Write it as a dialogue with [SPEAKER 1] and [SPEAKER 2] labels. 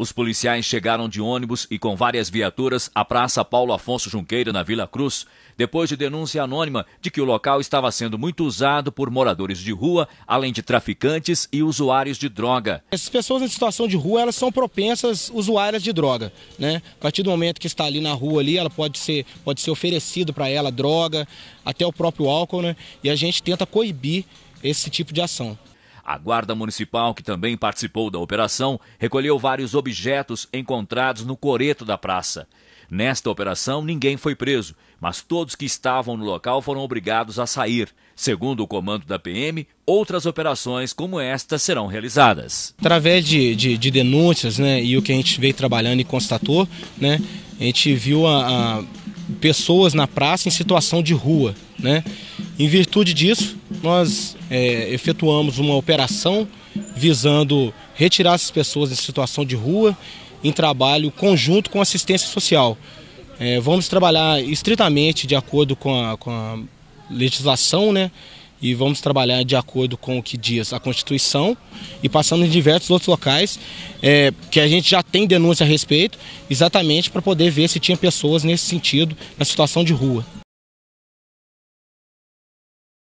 [SPEAKER 1] Os policiais chegaram de ônibus e com várias viaturas à Praça Paulo Afonso Junqueira, na Vila Cruz, depois de denúncia anônima de que o local estava sendo muito usado por moradores de rua, além de traficantes e usuários de droga.
[SPEAKER 2] Essas pessoas em situação de rua, elas são propensas usuárias de droga, né? A partir do momento que está ali na rua ali, ela pode ser pode ser oferecido para ela droga, até o próprio álcool, né? E a gente tenta coibir esse tipo de ação.
[SPEAKER 1] A Guarda Municipal, que também participou da operação, recolheu vários objetos encontrados no coreto da praça. Nesta operação, ninguém foi preso, mas todos que estavam no local foram obrigados a sair. Segundo o comando da PM, outras operações como esta serão realizadas.
[SPEAKER 2] Através de, de, de denúncias né, e o que a gente veio trabalhando e constatou, né, a gente viu a, a pessoas na praça em situação de rua. Né? Em virtude disso, nós é, efetuamos uma operação visando retirar essas pessoas em situação de rua, em trabalho conjunto com assistência social. É, vamos trabalhar estritamente de acordo com a, com a legislação, né? e vamos trabalhar de acordo com o que diz a Constituição e passando em diversos outros locais é, que a gente já tem denúncia a respeito, exatamente para poder ver se tinha pessoas nesse sentido na situação de rua.